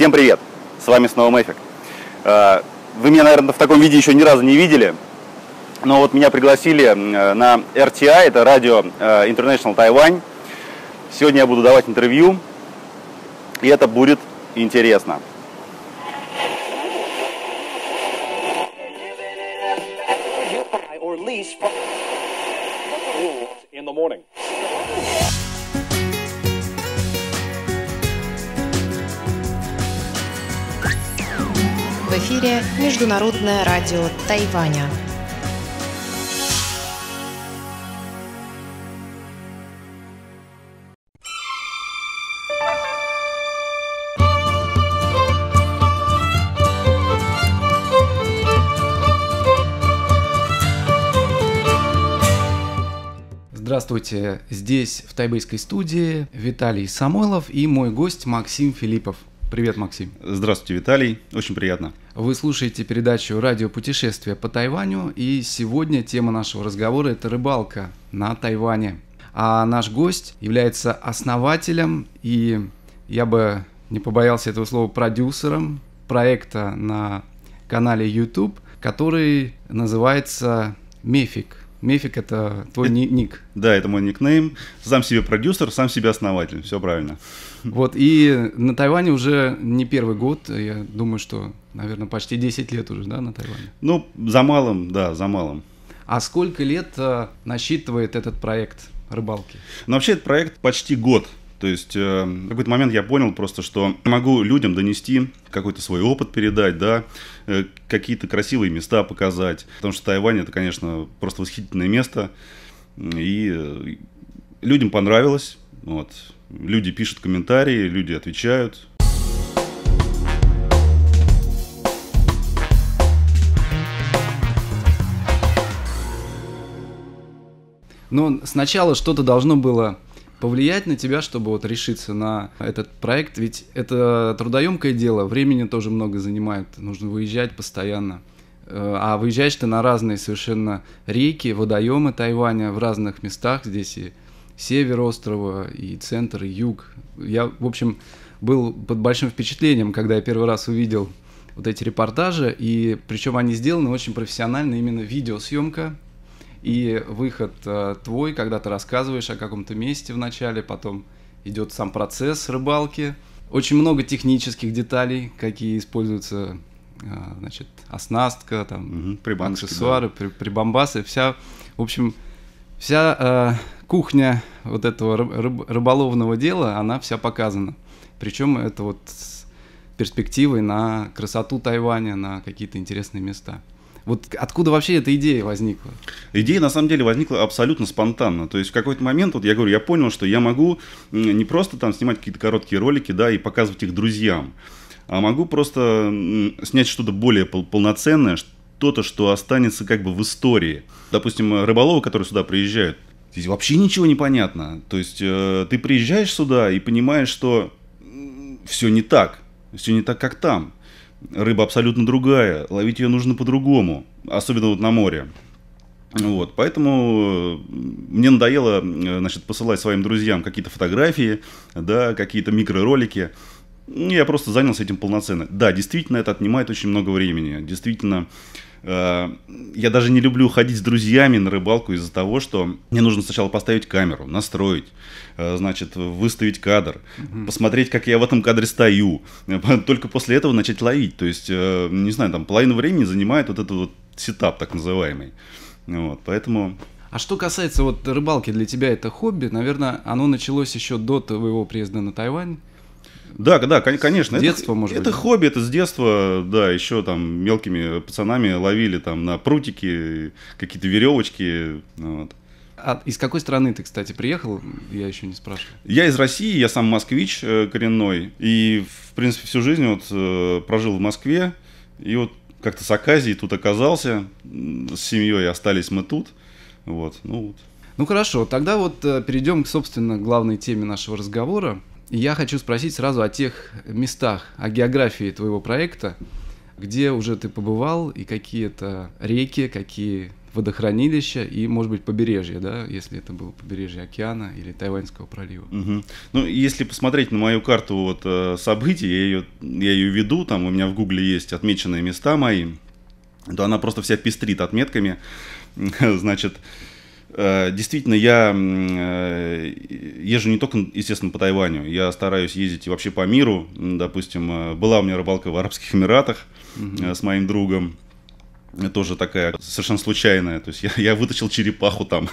Всем привет! С вами снова Мэфик. Э, вы меня, наверное, в таком виде еще ни разу не видели, но вот меня пригласили э, на RTI, это радио э, International Taiwan. Сегодня я буду давать интервью, и это будет интересно. in the morning. эфире Международное радио Тайваня. Здравствуйте! Здесь, в тайбэйской студии, Виталий Самойлов и мой гость Максим Филиппов – Привет, Максим. Здравствуйте, Виталий. Очень приятно. Вы слушаете передачу «Радио путешествия по Тайваню», и сегодня тема нашего разговора – это рыбалка на Тайване. А наш гость является основателем и, я бы не побоялся этого слова, продюсером проекта на канале YouTube, который называется «Мефик». Мефик это твой э, ник. Да, это мой никнейм. Сам себе продюсер, сам себе основатель. Все правильно. Вот, и на Тайване уже не первый год, я думаю, что, наверное, почти 10 лет уже, да, на Тайване? Ну, за малым, да, за малым. А сколько лет э, насчитывает этот проект рыбалки? Ну, вообще, этот проект почти год то есть э, в какой-то момент я понял просто, что могу людям донести какой-то свой опыт передать, да, э, какие-то красивые места показать. Потому что Тайвань это, конечно, просто восхитительное место. И э, людям понравилось. Вот. Люди пишут комментарии, люди отвечают. Но ну, сначала что-то должно было повлиять на тебя, чтобы вот решиться на этот проект? Ведь это трудоемкое дело, времени тоже много занимает, нужно выезжать постоянно. Э, а выезжаешь ты на разные совершенно реки, водоемы Тайваня в разных местах здесь и север острова, и центр, и юг. Я, в общем, был под большим впечатлением, когда я первый раз увидел вот эти репортажи, и причем они сделаны очень профессионально, именно видеосъемка и выход э, твой, когда ты рассказываешь о каком-то месте вначале, потом идет сам процесс рыбалки. Очень много технических деталей, какие используются, э, значит, оснастка, там, угу, прибамбасы, аксессуары, да. прибамбасы, вся, в общем, вся э, кухня вот этого рыб, рыболовного дела, она вся показана. Причем это вот с перспективой на красоту Тайваня, на какие-то интересные места. Вот откуда вообще эта идея возникла? Идея, на самом деле, возникла абсолютно спонтанно. То есть в какой-то момент, вот я говорю, я понял, что я могу не просто там снимать какие-то короткие ролики, да, и показывать их друзьям, а могу просто снять что-то более полноценное, что-то, что останется как бы в истории. Допустим, рыболовы, которые сюда приезжают, Здесь вообще ничего не понятно. То есть э, ты приезжаешь сюда и понимаешь, что все не так. Все не так, как там. Рыба абсолютно другая. Ловить ее нужно по-другому. Особенно вот на море. Вот, поэтому э, мне надоело, э, значит, посылать своим друзьям какие-то фотографии, да, какие-то микроролики. Ну, я просто занялся этим полноценно. Да, действительно, это отнимает очень много времени. Действительно, э, Э, я даже не люблю ходить с друзьями на рыбалку из-за того, что мне нужно сначала поставить камеру, настроить, э, значит, выставить кадр, угу. посмотреть, как я в этом кадре стою, э, только после этого начать ловить. То есть, не знаю, там половину времени занимает вот этот вот сетап так называемый. Вот, поэтому... А что касается вот рыбалки, для тебя это хобби, наверное, оно началось еще до твоего приезда на Тайвань. Да, да, конечно. С детства, это, может это быть. Это хобби, это с детства, да, еще там мелкими пацанами ловили там на прутики, какие-то веревочки. Вот. А из какой страны ты, кстати, приехал? Я еще не спрашивал. Я из России, я сам москвич э, коренной. И, в принципе, всю жизнь вот э, прожил в Москве. И вот как-то с Аказией тут оказался. С семьей остались мы тут. Вот, ну вот. Ну хорошо, тогда вот э, перейдем к, собственно, главной теме нашего разговора я хочу спросить сразу о тех местах, о географии твоего проекта, где уже ты побывал, и какие-то реки, какие водохранилища и, может быть, побережье, да, если это было побережье океана или Тайваньского пролива. Угу. Ну, если посмотреть на мою карту вот, э, событий, я ее, я ее веду, там у меня в Гугле есть отмеченные места мои, то она просто вся пестрит отметками. Значит, Э, действительно, я э, езжу не только, естественно, по Тайваню, я стараюсь ездить и вообще по миру. Допустим, э, была у меня рыбалка в Арабских Эмиратах mm с моим другом тоже такая совершенно случайная. То есть я, я вытащил черепаху там.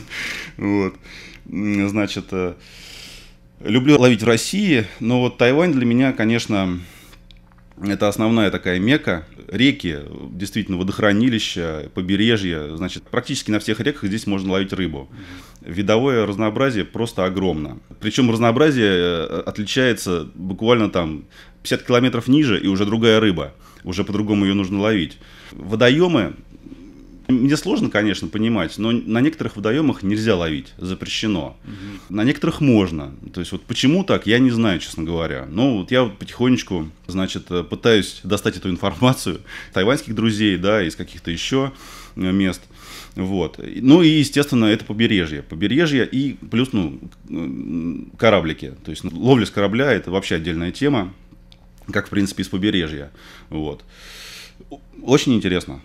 вот. Значит, люблю ловить в России, но вот Тайвань для меня, конечно, это основная такая мека. Реки, действительно, водохранилища, побережье. Значит, практически на всех реках здесь можно ловить рыбу. Видовое разнообразие просто огромно. Причем разнообразие э, отличается буквально там 50 километров ниже, и уже другая рыба. Уже по-другому ее нужно ловить. Водоемы мне сложно, конечно, понимать, но на некоторых водоемах нельзя ловить, запрещено. Угу. На некоторых можно. То есть вот почему так, я не знаю, честно говоря. Но вот я вот потихонечку, значит, э, пытаюсь достать эту информацию тайваньских друзей, да, из каких-то еще э, мест. Вот. Ну и, естественно, это побережье. Побережье и плюс, ну, э, кораблики. То есть ловля с корабля – это вообще отдельная тема, как, в принципе, из побережья. Вот. Очень интересно.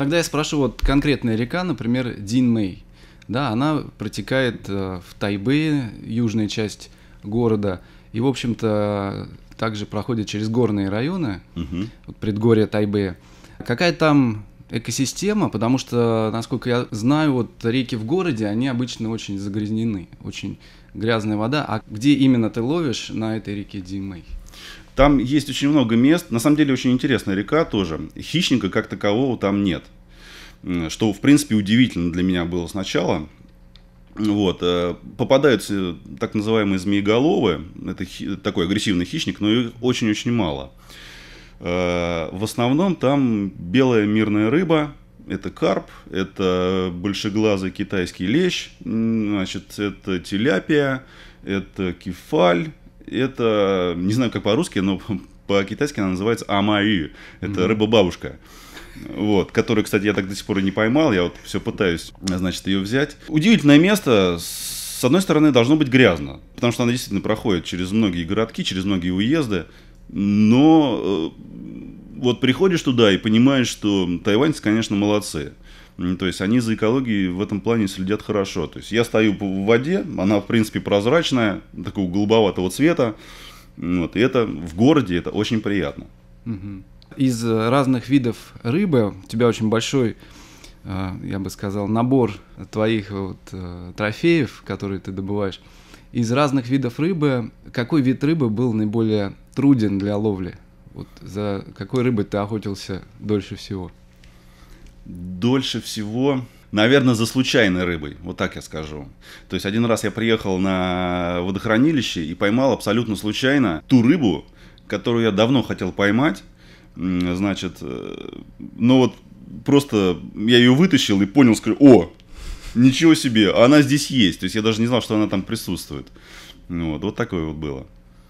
Тогда я спрашиваю, вот конкретная река, например, Дин Мэй, да, она протекает э, в Тайбе, южная часть города, и, в общем-то, также проходит через горные районы, угу. вот предгорье Тайбэя. Какая там экосистема, потому что, насколько я знаю, вот реки в городе, они обычно очень загрязнены, очень грязная вода. А где именно ты ловишь на этой реке Димой? Там есть очень много мест. На самом деле очень интересная река тоже. Хищника как такового там нет. Что, в принципе, удивительно для меня было сначала. Вот. Э, попадаются так называемые змееголовые. Это хи- такой агрессивный хищник, но их очень-очень мало. Э, в основном там белая мирная рыба, это карп, это большеглазый китайский лещ, значит, это теляпия, это кефаль, это, не знаю, как по-русски, но по-китайски она называется амаи. Это рыба-бабушка. Вот, которую, кстати, я так до сих пор и не поймал, я вот все пытаюсь, значит, ее взять. Удивительное место, с одной стороны, должно быть грязно, потому что она действительно проходит через многие городки, через многие уезды, но э, вот приходишь туда и понимаешь, что тайваньцы, конечно, молодцы. То есть они за экологией в этом плане следят хорошо. То есть я стою в воде, она в принципе прозрачная, такого голубоватого цвета. Вот, и это в городе это очень приятно. Из разных видов рыбы у тебя очень большой, э, я бы сказал, набор твоих вот, э, трофеев, которые ты добываешь. Из разных видов рыбы какой вид рыбы был наиболее труден для ловли? Вот за какой рыбой ты охотился дольше всего? дольше всего Наверное, за случайной рыбой, вот так я скажу. То есть один раз я приехал на водохранилище и поймал абсолютно случайно ту рыбу, которую я давно хотел поймать. Значит, э, но ну вот просто я ее вытащил и понял, скажу, о, ничего себе, она здесь есть. То есть я даже не знал, что она там присутствует. Ну вот, вот такое вот было.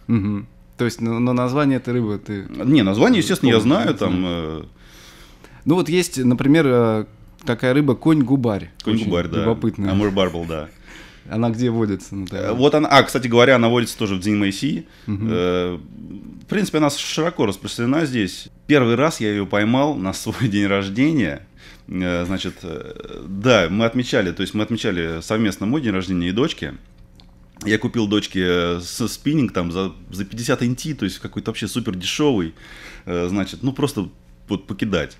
Угу. То есть, но, ну, но название этой рыбы ты... Не, название, естественно, я знаю, там... Э, ну вот есть, например, э, такая рыба конь-губарь. Конь-губарь, да. Любопытная. Амур барбл, да. Она где водится? Например? Ну, э, вот она, а, кстати говоря, она водится тоже в Дзиньмэйси. Угу. Э, в принципе, она широко распространена здесь. Первый раз я ее поймал на свой день рождения. Значит, да, мы отмечали, то есть мы отмечали совместно мой день рождения и дочки. Я купил дочке спиннинг там за, за 50 инти, то есть какой-то вообще супер дешевый. Значит, ну просто вот покидать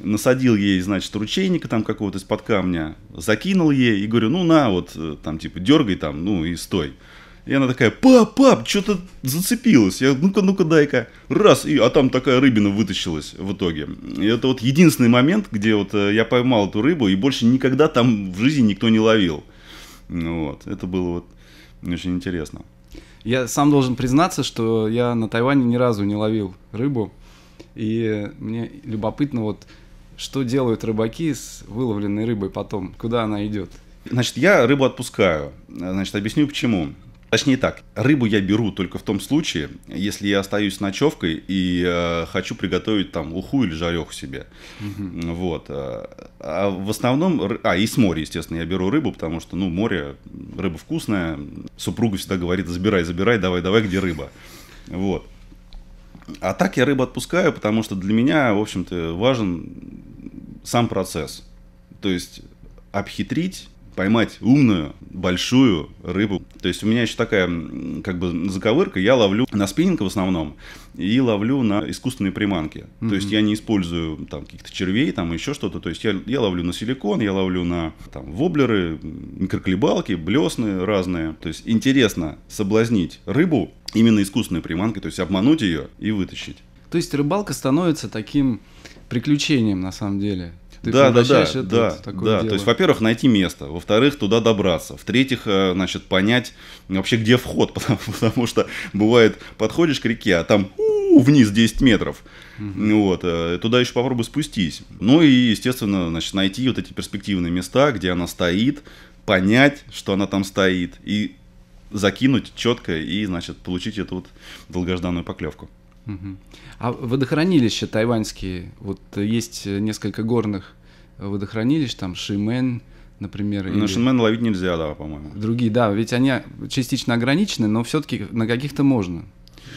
насадил ей, значит, ручейника там какого-то из-под камня, закинул ей и говорю, ну на, вот, э, там, типа, дергай там, ну и стой. И она такая, пап, пап, что-то зацепилась. Я, ну-ка, ну-ка, дай-ка. Раз, и, а там такая рыбина вытащилась в итоге. И это вот единственный момент, где вот э, я поймал эту рыбу, и больше никогда там в жизни никто не ловил. Вот, это было вот очень интересно. Я сам должен признаться, что я на Тайване ни разу не ловил рыбу. И мне любопытно вот, что делают рыбаки с выловленной рыбой потом, куда она идет. Значит, я рыбу отпускаю. Значит, объясню почему. Точнее так, рыбу я беру только в том случае, если я остаюсь с ночевкой и э, хочу приготовить там уху или жареху себе. Угу. Вот. Э, а в основном, а и с моря, естественно, я беру рыбу, потому что, ну, море, рыба вкусная. Супруга всегда говорит, забирай, забирай, давай, давай, где рыба. Вот. А так я рыбу отпускаю, потому что для меня, в общем-то, важен сам процесс. То есть обхитрить поймать умную, большую рыбу. То есть у меня еще такая как бы заковырка. Я ловлю на спиннинг в основном и ловлю на искусственные приманки. Mm-hmm. То есть я не использую там каких-то червей, там еще что-то. То есть я, я ловлю на силикон, я ловлю на там воблеры, микроклебалки, блесны разные. То есть интересно соблазнить рыбу именно искусственной приманкой, то есть обмануть ее и вытащить. То есть рыбалка становится таким приключением на самом деле. Ты да, да, да, это да, вот такое да. Дело. То есть, во-первых, найти место, во-вторых, туда добраться, в-третьих, э, значит, понять вообще, где вход, потому, потому что бывает, подходишь к реке, а там вниз 10 метров, угу. вот, э, туда еще попробуй спустись. Ну и, естественно, значит, найти вот эти перспективные места, где она стоит, понять, что она там стоит, и закинуть четко и, значит, получить эту вот долгожданную поклевку. А водохранилища тайваньские, вот есть несколько горных водохранилищ, там Шимен, например. На ну, или... Шинмен ловить нельзя, да, по-моему. Другие, да, ведь они частично ограничены, но все-таки на каких-то можно.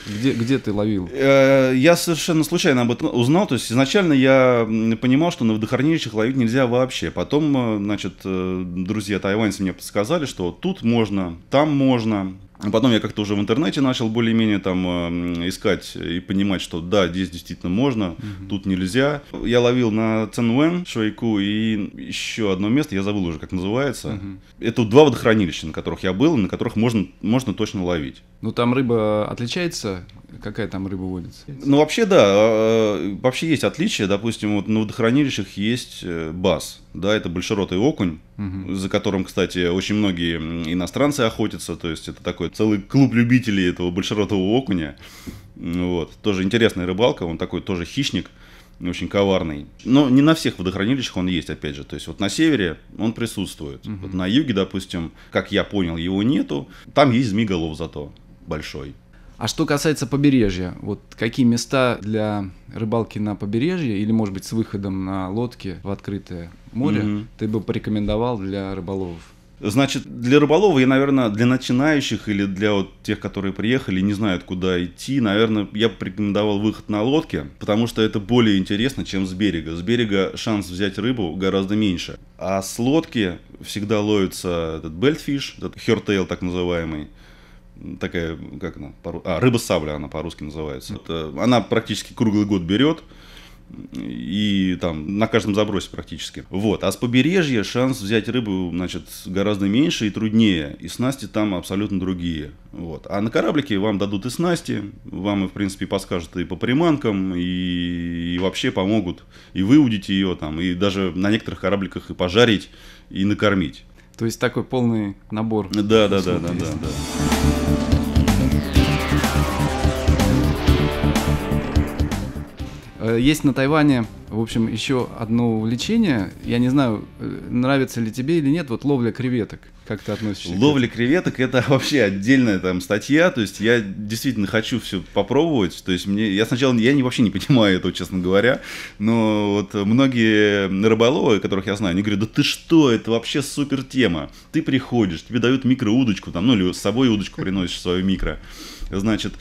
Где, где ты ловил? Э, я совершенно случайно об этом узнал. То есть изначально я понимал, что на водохранилищах ловить нельзя вообще. Потом, э, значит, э, друзья тайваньцы мне подсказали, что тут можно, там можно, Потом я как-то уже в интернете начал более-менее там э, искать и понимать, что да, здесь действительно можно, угу. тут нельзя. Я ловил на Ценуэн, Швейку и еще одно место, я забыл уже, как называется. Угу. Это два водохранилища, на которых я был, на которых можно, можно точно ловить. Ну там рыба отличается? Какая там рыба водится? Ну вообще да, а, а, вообще есть отличия. Допустим, вот на водохранилищах есть э, бас да, это большеротый окунь, угу. за которым, кстати, очень многие иностранцы охотятся, то есть это такой целый клуб любителей этого большеротого окуня, вот, тоже интересная рыбалка, он такой тоже хищник, очень коварный. Но не на всех водохранилищах он есть, опять же. То есть вот на севере он присутствует. Угу. Вот на юге, допустим, как я понял, его нету. Там есть змеголов зато большой. А что касается побережья, вот какие места для рыбалки на побережье или, может быть, с выходом на лодке в открытое моря угу. ты бы порекомендовал для рыболовов? Значит, для рыболова я, наверное, для начинающих или для вот тех, которые приехали, и не знают, куда идти, наверное, я бы рекомендовал выход на лодке, потому что это более интересно, чем с берега. С берега шанс взять рыбу гораздо меньше. А с лодки всегда ловится этот бельтфиш, этот хертейл так называемый, такая, как она, по- а, рыба-сабля она по-русски называется. Это, она практически круглый год берет, и там на каждом забросе практически. Вот. А с побережья шанс взять рыбу, значит, гораздо меньше и труднее. И снасти там абсолютно другие. Вот. А на кораблике вам дадут и снасти, вам, и, в принципе, подскажут и по приманкам, и, и вообще помогут и выудить ее там, и даже на некоторых корабликах и пожарить, и накормить. То есть такой полный набор. Да, да, да, да, да, да. Э, есть на Тайване, в общем, еще одно увлечение. Я не знаю, э, нравится ли тебе или нет, вот ловля креветок. Как ты относишься? Ловля креветок это вообще отдельная там статья. То есть я действительно хочу все попробовать. То есть мне я сначала я не, вообще не понимаю этого, честно говоря. Но вот многие рыболовы, которых я знаю, они говорят: да ты что, это вообще супер тема. Ты приходишь, тебе дают микроудочку, там, ну или с собой удочку приносишь свою микро. Значит,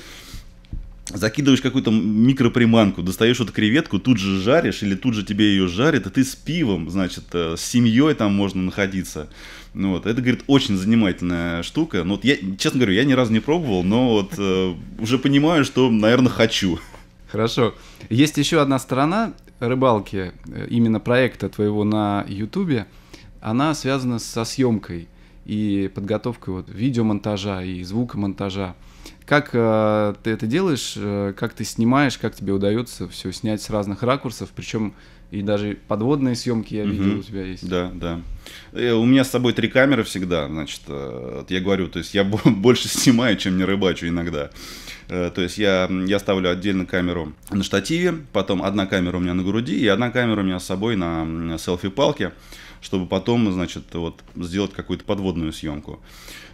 закидываешь какую-то микроприманку, достаешь вот креветку, тут же жаришь, или тут же тебе ее жарят, и ты с пивом, значит, э, с семьей там можно находиться. Ну вот. Это, говорит, очень занимательная штука. Ну, вот я, честно говорю, я ни разу не пробовал, но вот э, уже понимаю, что, наверное, хочу. Хорошо. Есть еще одна сторона рыбалки, э, именно проекта твоего на Ютубе. Она связана со съемкой и подготовкой вот, видеомонтажа и звукомонтажа. монтажа как э, ты это делаешь, э, как ты снимаешь, как тебе удается все снять с разных ракурсов, причем и даже подводные съемки я видел, угу. у тебя есть. Да, да. И э, у меня с собой три камеры всегда, значит, э, я говорю, то есть я больше снимаю, чем не рыбачу иногда. Э, то есть я, я ставлю отдельно камеру на штативе, потом одна камера у меня на груди и одна камера у меня с собой на селфи-палке, чтобы потом, значит, вот сделать какую-то подводную съемку.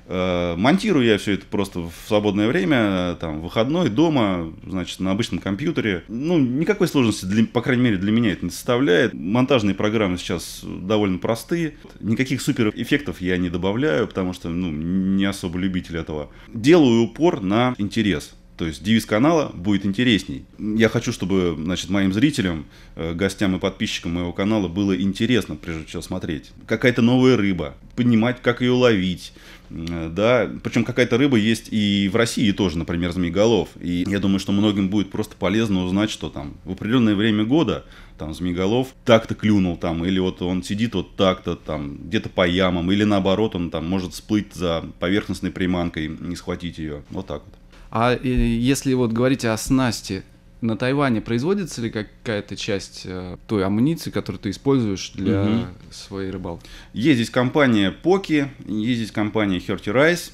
Э, монтирую я все это просто в свободное время, там, выходной, дома, значит, на обычном компьютере. Ну, никакой сложности, для, по крайней мере, для меня это не составляет. Монтажные программы сейчас довольно простые. Никаких супер эффектов я не добавляю, потому что, ну, не особо любитель этого. Делаю упор на интерес. То есть девиз канала будет интересней. Я хочу, чтобы значит, моим зрителям, э, гостям и подписчикам моего канала было интересно, прежде чем смотреть. Какая-то новая рыба, понимать, как ее ловить. Э, да, причем какая-то рыба есть и в России тоже, например, змееголов. И я думаю, что многим будет просто полезно узнать, что там в определенное время года там змееголов так-то клюнул там, или вот он сидит вот так-то там, где-то по ямам, или наоборот, он там может сплыть за поверхностной приманкой и схватить ее. Вот так вот. А если вот говорить о снасти, на Тайване производится ли какая-то часть э, той амуниции, которую ты используешь для угу. своей рыбалки? Есть здесь компания Поки, есть здесь компания Херти Райс.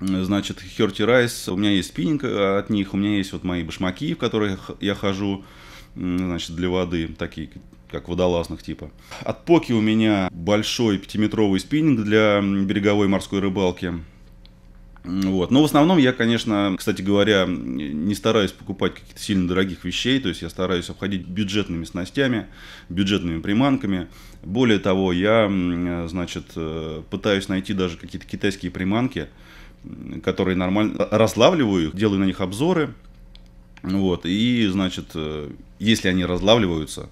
Значит, Херти Райс, у меня есть спиннинг э, от них, у меня есть вот мои башмаки, в которых я хожу, значит, для воды, такие как водолазных типа. От Поки у меня большой пятиметровый спиннинг для береговой морской рыбалки. Вот. Но в основном я, конечно, кстати говоря, не стараюсь покупать каких-то сильно дорогих вещей, то есть я стараюсь обходить бюджетными снастями, бюджетными приманками. Более того, я, значит, э, пытаюсь найти даже какие-то китайские приманки, которые нормально а, разлавливаю их, делаю на них обзоры. Вот, и, значит, э, если они разлавливаются,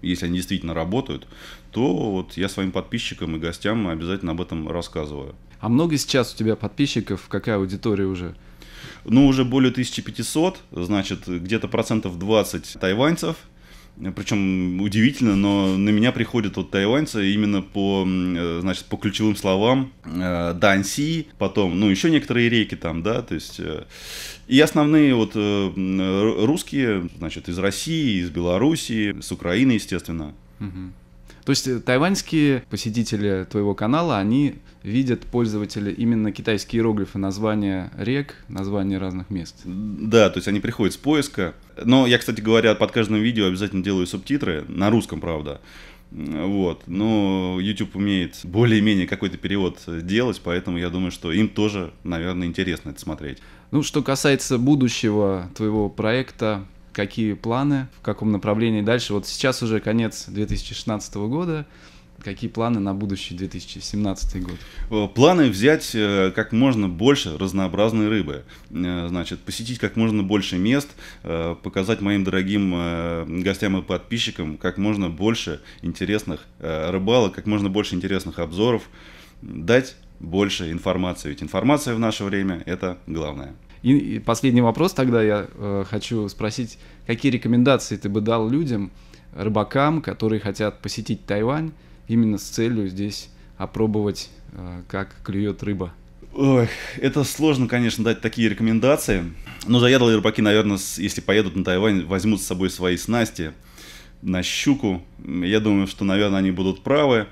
если они действительно работают, то вот я своим подписчикам и гостям обязательно об этом рассказываю. А много сейчас у тебя подписчиков? Какая аудитория уже? Ну, уже более 1500, значит, где-то процентов 20 тайваньцев, причем удивительно, но на меня приходят вот тайваньцы именно по, э, значит, по ключевым словам э, Данси, потом, ну, еще некоторые реки там, да, то есть... Э, и основные вот русские, значит, из России, из Белоруссии, с Украины, естественно. Угу. То есть э, тайваньские посетители твоего канала, они видят пользователи именно китайские иероглифы, названия рек, названия разных мест. Да, то есть они приходят с поиска. Но я, кстати говоря, под каждым видео обязательно делаю субтитры, на русском, правда. Вот. Но YouTube умеет более-менее какой-то перевод делать, поэтому я думаю, что им тоже, наверное, интересно это смотреть. Ну, что касается будущего твоего проекта, какие планы, в каком направлении дальше. Вот сейчас уже конец 2016 года. Какие планы на будущий 2017 год? Э, планы взять э, как можно больше разнообразной рыбы. Э, значит, посетить как можно больше мест, показать моим дорогим гостям и подписчикам как можно больше интересных рыбалок, как можно больше интересных обзоров, дать больше информации. Ведь информация в наше время – это главное. И, последний вопрос тогда я э, хочу спросить, какие рекомендации ты бы дал людям, рыбакам, которые хотят посетить Тайвань именно с целью здесь опробовать, э, как клюет рыба? Ой, это сложно, конечно, дать такие рекомендации. Но ну, заядлые рыбаки, наверное, если поедут на Тайвань, возьмут с собой свои снасти на щуку. Я думаю, что, наверное, они будут правы.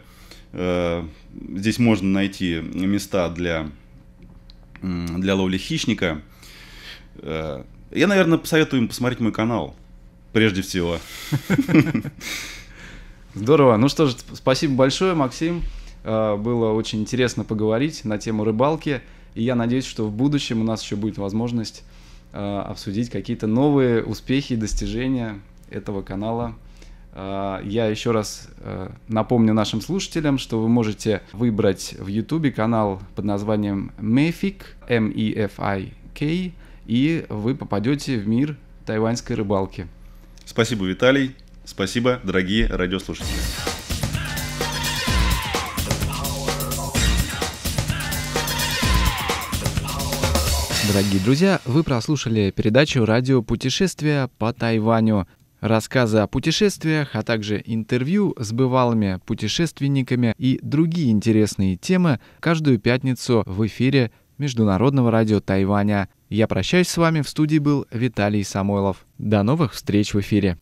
Э, здесь можно найти места для, для ловли хищника – Э, я, наверное, посоветую им посмотреть мой канал, прежде всего. Здорово. Ну что ж, спасибо большое, Максим. Э, было очень интересно поговорить на тему рыбалки. И я надеюсь, что в будущем у нас еще будет возможность э, обсудить какие-то новые успехи и достижения этого канала. Я еще раз напомню нашим слушателям, что вы можете выбрать в YouTube канал под названием Mefic, M-E-F-I-K, и вы попадете в мир тайваньской рыбалки. Спасибо, Виталий. Спасибо, дорогие радиослушатели. Дорогие друзья, вы прослушали передачу «Радио путешествия по Тайваню». Рассказы о путешествиях, а также интервью с бывалыми путешественниками и другие интересные темы каждую пятницу в эфире Международного радио Тайваня – я прощаюсь с вами. В студии был Виталий Самойлов. До новых встреч в эфире.